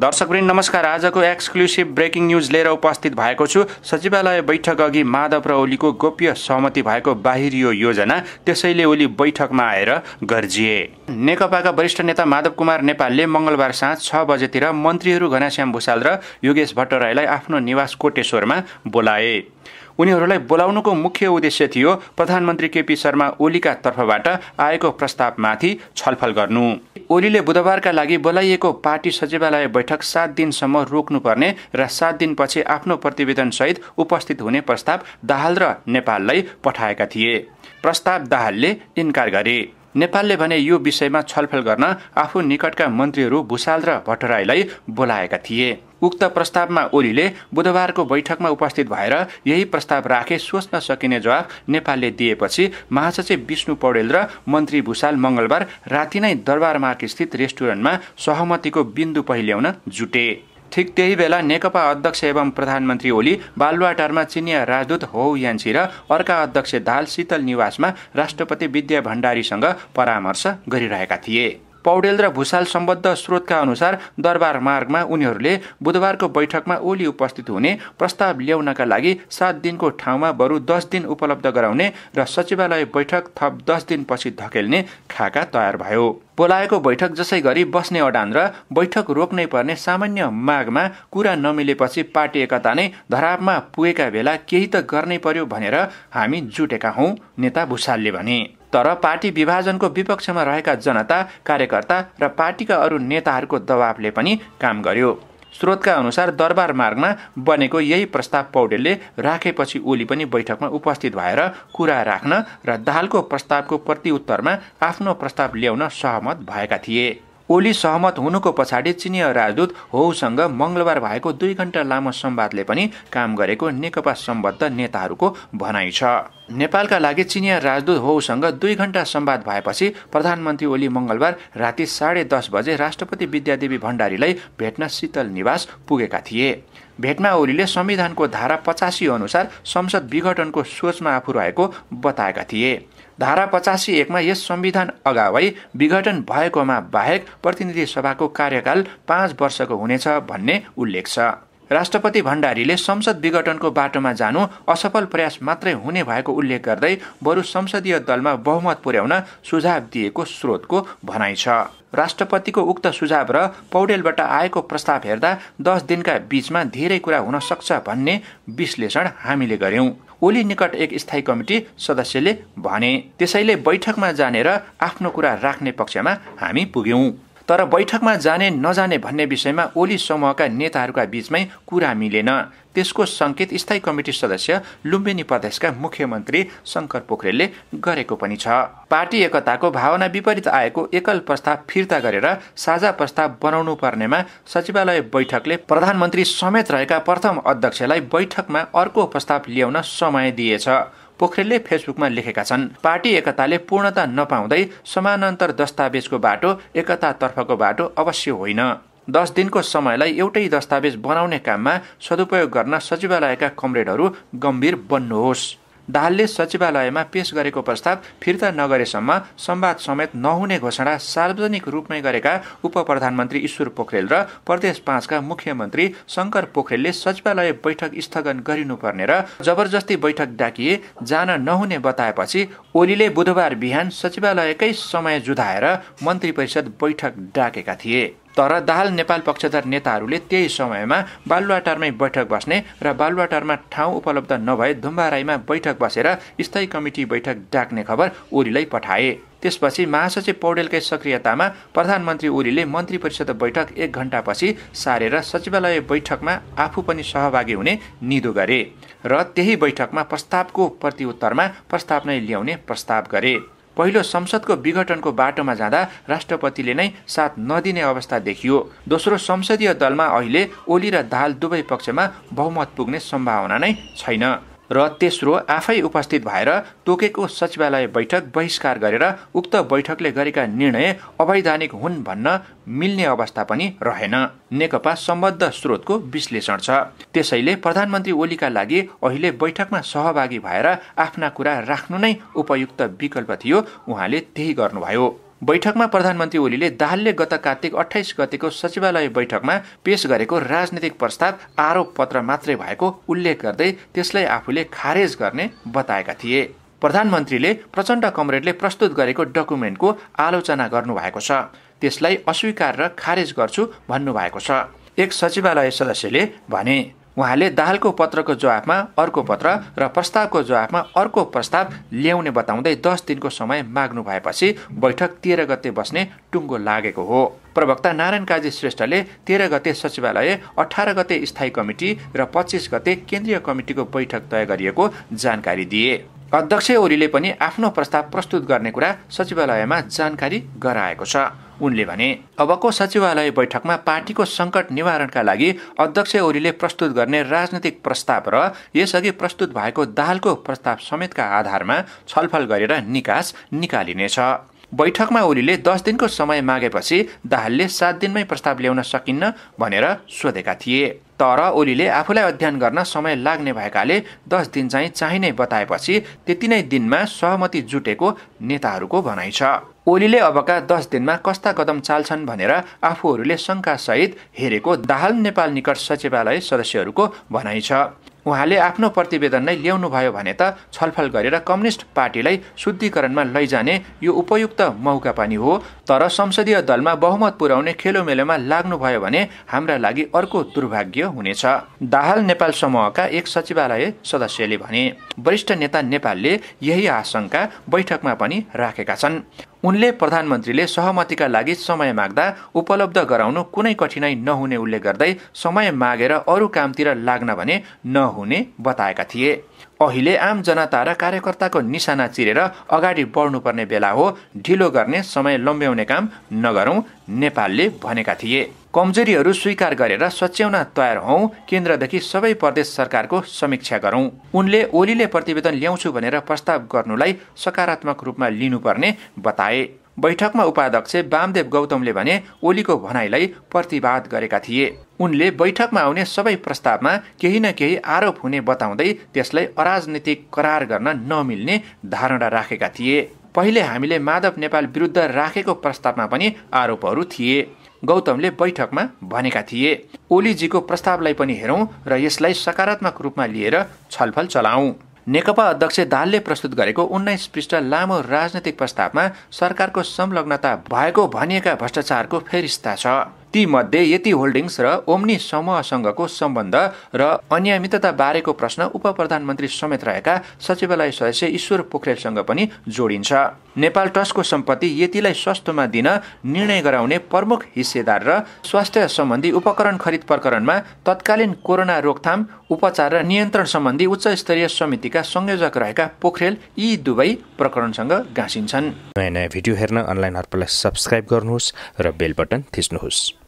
दर्शकवृन्द नमस्कार आजको exclusive breaking news लिएर उपस्थित भएको छु सचिवालय बैठक अघि माधव र ओलीको गोप्य सहमति भएको बाहिरियो योजना त्यसैले ओली बैठकमा आएर गर्जिए नेकपाका वरिष्ठ नेता माधव कुमार नेपालले मङ्गलबार साँझ छ बजेतिर मन्त्रीहरू घनश्याम भूषाल र योगेश भट्टराईलाई आफ्नो निवास कोटेश्वरमा बोलाए उनीहरूलाई बोलाउनुको मुख्य उद्देश्य थियो प्रधानमन्त्री केपी शर्मा ओलीका तर्फबाट आएको प्रस्तावमाथि छलफल गर्नु ओलीले बुधबारका लागि बोलाइएको पार्टी सचिवालय बैठक सात दिनसम्म रोक्नुपर्ने र सात दिनपछि आफ्नो प्रतिवेदनसहित उपस्थित हुने प्रस्ताव दाहाल र नेपाललाई पठाएका थिए प्रस्ताव दाहालले इन्कार गरे नेपालले भने यो विषयमा छलफल गर्न आफू निकटका मन्त्रीहरू भूषाल र भट्टराईलाई बोलाएका थिए उक्त प्रस्तावमा ओलीले बुधबारको बैठकमा उपस्थित भएर यही प्रस्ताव राखे सोच्न सकिने जवाब नेपालले दिएपछि महासचिव विष्णु पौडेल र मन्त्री भूषाल मङ्गलबार राति नै दरबार स्थित रेस्टुरेन्टमा सहमतिको बिन्दु पहिल्याउन जुटे ठिक त्यही बेला नेकपा अध्यक्ष एवं प्रधानमन्त्री ओली बालुवाटारमा चिनिया राजदूत हौ यान्सी र अर्का अध्यक्ष दाल शीतल निवासमा राष्ट्रपति विद्या भण्डारीसँग परामर्श गरिरहेका थिए पौडेल र भूषाल सम्बद्ध स्रोतका अनुसार दरबार मार्गमा उनीहरूले बुधबारको बैठकमा ओली उपस्थित हुने प्रस्ताव ल्याउनका लागि सात दिनको ठाउँमा बरु दस दिन उपलब्ध गराउने र सचिवालय बैठक थप दस दिनपछि धकेल्ने खाका तयार भयो बोलाएको बैठक जसै गरी बस्ने अडान र बैठक रोक्नै पर्ने सामान्य मागमा कुरा नमिलेपछि पार्टी एकता नै धरापमा पुगेका बेला केही त गर्नै पर्यो भनेर हामी जुटेका हौ नेता भूषालले भने तर पार्टी विभाजनको विपक्षमा रहेका जनता कार्यकर्ता र पार्टीका अरू नेताहरूको दबावले पनि काम गर्यो स्रोतका अनुसार दरबार मार्गमा बनेको यही प्रस्ताव पौडेलले राखेपछि ओली पनि बैठकमा उपस्थित भएर कुरा राख्न र दालको प्रस्तावको प्रतिउत्तरमा आफ्नो प्रस्ताव ल्याउन सहमत भएका थिए ओली सहमत हुनुको पछाडि चिनिया राजदूत होसँग मङ्गलबार भएको दुई घण्टा लामो संवादले पनि काम गरेको नेकपा सम्बद्ध नेताहरूको भनाइ छ नेपालका लागि चिनिया राजदूत होसँग दुई घण्टा सम्वाद भएपछि प्रधानमन्त्री ओली मङ्गलबार राति साढे दस बजे राष्ट्रपति विद्यादेवी भण्डारीलाई भेट्न शीतल निवास पुगेका थिए भेटमा ओलीले संविधानको धारा पचासी अनुसार संसद विघटनको सोचमा आफू रहेको बताएका थिए धारा पचासी एकमा यस संविधान अगावै विघटन भएकोमा बाहेक प्रतिनिधि सभाको कार्यकाल पाँच वर्षको हुनेछ भन्ने उल्लेख छ राष्ट्रपति भण्डारीले संसद विघटनको बाटोमा जानु असफल प्रयास मात्रै हुने भएको उल्लेख गर्दै बरु संसदीय दलमा बहुमत पुर्याउन सुझाव दिएको स्रोतको भनाइ छ राष्ट्रपतिको उक्त सुझाव र पौडेलबाट आएको प्रस्ताव हेर्दा दस दिनका बीचमा धेरै कुरा हुन सक्छ भन्ने विश्लेषण हामीले गर्यौं ओली निकट एक स्थायी कमिटी सदस्यले भने त्यसैले बैठकमा जानेर आफ्नो कुरा राख्ने पक्षमा हामी पुग्यौँ तर बैठकमा जाने नजाने भन्ने विषयमा ओली समूहका नेताहरूका बीचमै कुरा मिलेन त्यसको सङ्केत स्थायी कमिटी सदस्य लुम्बिनी प्रदेशका मुख्यमन्त्री शङ्कर पोखरेलले गरेको पनि छ पार्टी एकताको भावना विपरीत आएको एकल प्रस्ताव फिर्ता गरेर साझा प्रस्ताव बनाउनु पर्नेमा सचिवालय बैठकले प्रधानमन्त्री समेत रहेका प्रथम अध्यक्षलाई बैठकमा अर्को प्रस्ताव ल्याउन समय दिएछ पोखरेलले फेसबुकमा लेखेका छन् पार्टी एकताले पूर्णता नपाउँदै समानान्तर दस्तावेजको बाटो एकतातर्फको बाटो अवश्य होइन दस दिनको समयलाई एउटै दस्तावेज बनाउने काममा सदुपयोग गर्न सचिवालयका कमरेडहरू गम्भीर बन्नुहोस् दाहालले सचिवालयमा पेश गरेको प्रस्ताव फिर्ता नगरेसम्म संवाद समेत नहुने घोषणा सार्वजनिक रूपमै गरेका उप प्रधानमन्त्री ईश्वर पोखरेल र प्रदेश पाँचका मुख्यमन्त्री शङ्कर पोखरेलले सचिवालय बैठक स्थगन गरिनुपर्ने र जबरजस्ती बैठक डाकिए जान नहुने बताएपछि ओलीले बुधबार बिहान सचिवालयकै समय जुधाएर मन्त्री परिषद बैठक डाकेका थिए तर दाहाल नेपाल पक्षधर नेताहरूले त्यही समयमा बालुवाटारमै बैठक बस्ने र बालुवाटारमा ठाउँ उपलब्ध नभए धुम्बाराईमा बैठक बसेर स्थायी कमिटी बैठक डाक्ने खबर ओलीलाई पठाए त्यसपछि महासचिव पौडेलकै सक्रियतामा प्रधानमन्त्री ओलीले मन्त्री परिषद बैठक एक घण्टापछि सारेर सचिवालय बैठकमा आफू पनि सहभागी हुने निदो गरे र त्यही बैठकमा प्रस्तावको प्रतिउत्तरमा प्रस्ताव नै ल्याउने प्रस्ताव गरे पहिलो संसदको विघटनको बाटोमा जाँदा राष्ट्रपतिले नै साथ नदिने अवस्था देखियो दोस्रो संसदीय दलमा अहिले ओली र दाल दुवै पक्षमा बहुमत पुग्ने सम्भावना नै छैन र तेस्रो आफै उपस्थित भएर तोकेको सचिवालय बैठक बहिष्कार गरेर उक्त बैठकले गरेका निर्णय अवैधानिक हुन् भन्न मिल्ने अवस्था पनि रहेन नेकपा सम्बद्ध स्रोतको विश्लेषण छ त्यसैले प्रधानमन्त्री ओलीका लागि अहिले बैठकमा सहभागी भएर आफ्ना कुरा राख्नु नै उपयुक्त विकल्प थियो उहाँले त्यही गर्नुभयो बैठकमा प्रधानमन्त्री ओलीले दाहालले गत कार्तिक अठाइस गतेको सचिवालय बैठकमा पेश गरेको राजनीतिक प्रस्ताव आरोप पत्र मात्रै भएको उल्लेख गर्दै त्यसलाई आफूले खारेज गर्ने बताएका थिए प्रधानमन्त्रीले प्रचण्ड कमरेडले प्रस्तुत गरेको डकुमेन्टको आलोचना गर्नुभएको छ त्यसलाई अस्वीकार र खारेज गर्छु भन्नुभएको छ एक सचिवालय सदस्यले भने उहाँले दाहालको पत्रको जवाफमा अर्को पत्र र प्रस्तावको जवाफमा अर्को प्रस्ताव ल्याउने बताउँदै दस दिनको समय माग्नु भएपछि बैठक तेह्र गते बस्ने टुङ्गो लागेको हो प्रवक्ता नारायण काजी श्रेष्ठले तेह्र गते सचिवालय अठार गते स्थायी कमिटी र पच्चिस गते केन्द्रीय कमिटीको बैठक तय गरिएको जानकारी दिए अध्यक्ष ओलीले पनि आफ्नो प्रस्ताव प्रस्तुत गर्ने कुरा सचिवालयमा जानकारी गराएको छ उनले भने अबको सचिवालय बैठकमा पार्टीको सङ्कट निवारणका लागि अध्यक्ष ओलीले प्रस्तुत गर्ने राजनैतिक प्रस्ताव र यसअघि प्रस्तुत भएको दालको प्रस्ताव समेतका आधारमा छलफल गरेर निकास निकालिनेछ बैठकमा ओलीले दस दिनको समय मागेपछि दाहालले सात दिनमै प्रस्ताव ल्याउन सकिन्न भनेर सोधेका थिए तर ओलीले आफूलाई अध्ययन गर्न समय लाग्ने भएकाले दस दिन चाहिँ चाहिने बताएपछि त्यति नै दिनमा सहमति जुटेको नेताहरूको भनाइ छ ओलीले अबका दस दिनमा कस्ता कदम चाल्छन् भनेर आफूहरूले शङ्कासहित हेरेको दाहाल नेपाल निकट सचिवालय सदस्यहरूको भनाइ छ उहाँले आफ्नो प्रतिवेदन नै ल्याउनुभयो भने त छलफल गरेर कम्युनिस्ट पार्टीलाई शुद्धिकरणमा लैजाने यो उपयुक्त मौका पनि हो तर संसदीय दलमा बहुमत पुर्याउने खेलोमेलोमा लाग्नुभयो भने हाम्रा लागि अर्को दुर्भाग्य हुनेछ दाहाल नेपाल समूहका एक सचिवालय सदस्यले भने वरिष्ठ नेता नेपालले यही आशंका बैठकमा पनि राखेका छन् उनले प्रधानमन्त्रीले सहमतिका लागि समय माग्दा उपलब्ध गराउनु कुनै कठिनाई नहुने उल्लेख गर्दै समय मागेर अरू कामतिर लाग्न भने नहुने बताएका थिए अहिले आम जनता र कार्यकर्ताको निशाना चिरेर अगाडि बढ्नुपर्ने बेला हो ढिलो गर्ने समय लम्ब्याउने काम नगरौँ नेपालले भनेका थिए कमजोरीहरू स्वीकार गरेर सच्याउन तयार हौ केन्द्रदेखि सबै प्रदेश सरकारको समीक्षा गरौँ उनले ओलीले प्रतिवेदन ल्याउँछु भनेर प्रस्ताव गर्नुलाई सकारात्मक रूपमा लिनुपर्ने बताए बैठकमा उपाध्यक्ष वामदेव गौतमले भने ओलीको भनाइलाई प्रतिवाद गरेका थिए उनले बैठकमा आउने सबै प्रस्तावमा केही न केही आरोप हुने बताउँदै त्यसलाई अराजनीतिक करार गर्न नमिल्ने धारणा राखेका थिए पहिले हामीले माधव नेपाल विरुद्ध राखेको प्रस्तावमा पनि आरोपहरू थिए गौतमले बैठकमा भनेका थिए ओलीजीको प्रस्तावलाई पनि हेरौँ र यसलाई सकारात्मक रूपमा लिएर छलफल चलाऊ नेकपा अध्यक्ष दालले प्रस्तुत गरेको उन्नाइस पृष्ठ लामो राजनैतिक प्रस्तावमा सरकारको संलग्नता भएको भनिएका भ्रष्टाचारको फेरिस्ता छ ती मध्ये यति होल्डिङ्स र ओम्नी समूहसँगको सम्बन्ध र अनियमितता बारेको प्रश्न उप प्रधानमन्त्री समेत रहेका सचिवालय सदस्य ईश्वर पोखरेलसँग पनि जोडिन्छ नेपाल ट्रस्टको सम्पत्ति यतिलाई सस्तोमा दिन निर्णय गराउने प्रमुख हिस्सेदार र स्वास्थ्य सम्बन्धी उपकरण खरिद प्रकरणमा तत्कालीन कोरोना रोकथाम उपचार र नियन्त्रण सम्बन्धी उच्च स्तरीय समितिका संयोजक रहेका पोखरेल यी दुवै प्रकरणसँग गाँसिन्छन् नयाँ नयाँ भिडियो हेर्न अनलाइन हर्पलाई सब्सक्राइब गर्नुहोस् र बेल बटन थिच्नुहोस्